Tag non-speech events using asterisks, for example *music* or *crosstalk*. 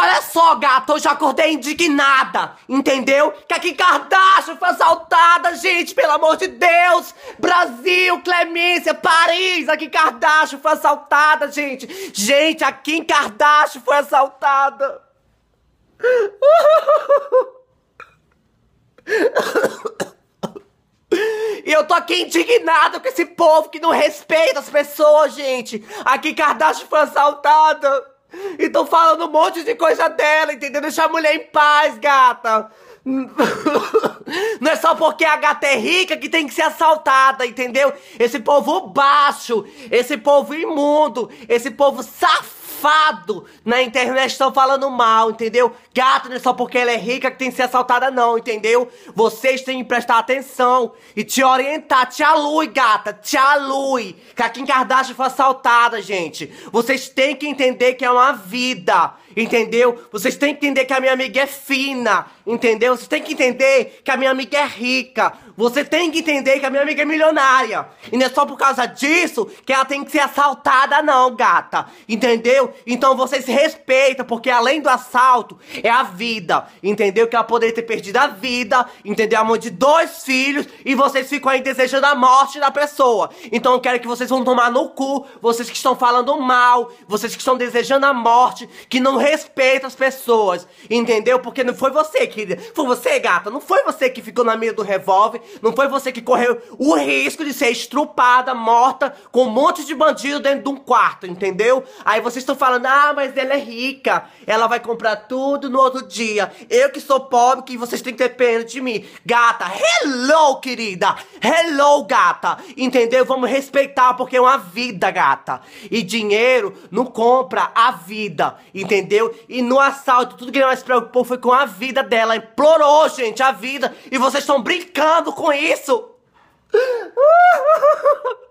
Olha só, gata, eu já acordei indignada, entendeu? Que a Kim Kardashian foi assaltada, gente, pelo amor de Deus! Brasil, Clemência, Paris, a Kim Kardashian foi assaltada, gente! Gente, a Kim Kardashian foi assaltada! E eu tô aqui indignada com esse povo que não respeita as pessoas, gente! A Kim Kardashian foi assaltada! E estão falando um monte de coisa dela, entendeu? Deixa a mulher em paz, gata. Não é só porque a gata é rica que tem que ser assaltada, entendeu? Esse povo baixo, esse povo imundo, esse povo safado safado na internet estão falando mal, entendeu? Gata não é só porque ela é rica que tem que ser assaltada, não, entendeu? Vocês têm que prestar atenção e te orientar. Te alui, gata, te alui. Que a Kim Kardashian foi assaltada, gente. Vocês têm que entender que é uma vida, entendeu? Vocês têm que entender que a minha amiga é fina Entendeu? Você tem que entender que a minha amiga é rica. Você tem que entender que a minha amiga é milionária. E não é só por causa disso que ela tem que ser assaltada, não, gata. Entendeu? Então você se respeita, porque além do assalto, é a vida. Entendeu? Que ela poderia ter perdido a vida, entendeu? A mão de dois filhos e vocês ficam aí desejando a morte da pessoa. Então eu quero que vocês vão tomar no cu, vocês que estão falando mal, vocês que estão desejando a morte, que não respeitam as pessoas. Entendeu? Porque não foi você que querida. Foi você, gata. Não foi você que ficou na mira do revólver. Não foi você que correu o risco de ser estrupada, morta, com um monte de bandido dentro de um quarto, entendeu? Aí vocês estão falando, ah, mas ela é rica. Ela vai comprar tudo no outro dia. Eu que sou pobre, que vocês têm que ter pena de mim. Gata, hello, querida. Hello, gata. Entendeu? Vamos respeitar, porque é uma vida, gata. E dinheiro não compra a vida, entendeu? E no assalto, tudo que se preocupou foi com a vida dela ela implorou, gente, a vida. E vocês estão brincando com isso. *laughs*